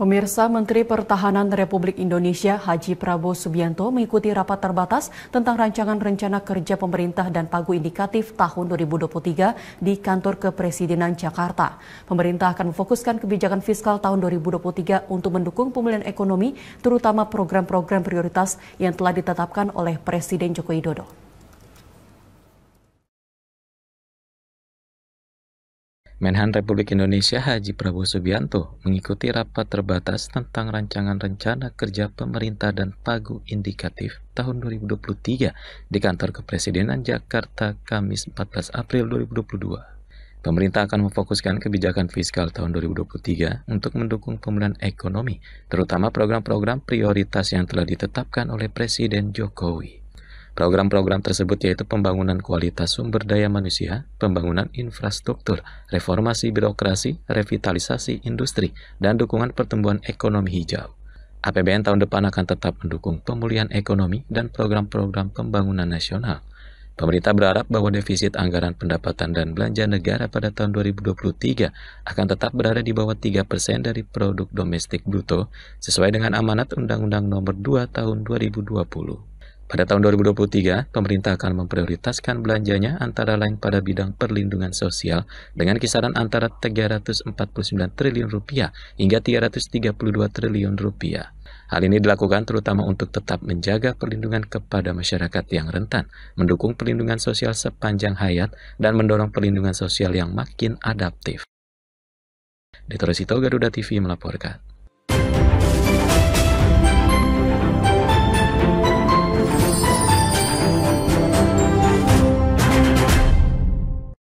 Pemirsa Menteri Pertahanan Republik Indonesia Haji Prabowo Subianto mengikuti rapat terbatas tentang rancangan rencana kerja pemerintah dan pagu indikatif tahun 2023 di Kantor Kepresidenan Jakarta. Pemerintah akan memfokuskan kebijakan fiskal tahun 2023 untuk mendukung pemulihan ekonomi, terutama program-program prioritas yang telah ditetapkan oleh Presiden Joko Widodo. Menhan Republik Indonesia Haji Prabowo Subianto mengikuti rapat terbatas tentang rancangan rencana kerja pemerintah dan pagu indikatif tahun 2023 di kantor kepresidenan Jakarta Kamis 14 April 2022. Pemerintah akan memfokuskan kebijakan fiskal tahun 2023 untuk mendukung pemulihan ekonomi, terutama program-program prioritas yang telah ditetapkan oleh Presiden Jokowi. Program-program tersebut yaitu pembangunan kualitas sumber daya manusia, pembangunan infrastruktur, reformasi birokrasi, revitalisasi industri, dan dukungan pertumbuhan ekonomi hijau. APBN tahun depan akan tetap mendukung pemulihan ekonomi dan program-program pembangunan nasional. Pemerintah berharap bahwa defisit anggaran pendapatan dan belanja negara pada tahun 2023 akan tetap berada di bawah 3% dari produk domestik bruto sesuai dengan amanat Undang-Undang Nomor 2 Tahun 2020. Pada tahun 2023, pemerintah akan memprioritaskan belanjanya antara lain pada bidang perlindungan sosial dengan kisaran antara 349 triliun rupiah hingga 332 triliun rupiah. Hal ini dilakukan terutama untuk tetap menjaga perlindungan kepada masyarakat yang rentan, mendukung perlindungan sosial sepanjang hayat, dan mendorong perlindungan sosial yang makin adaptif. Detorosito Garuda TV melaporkan.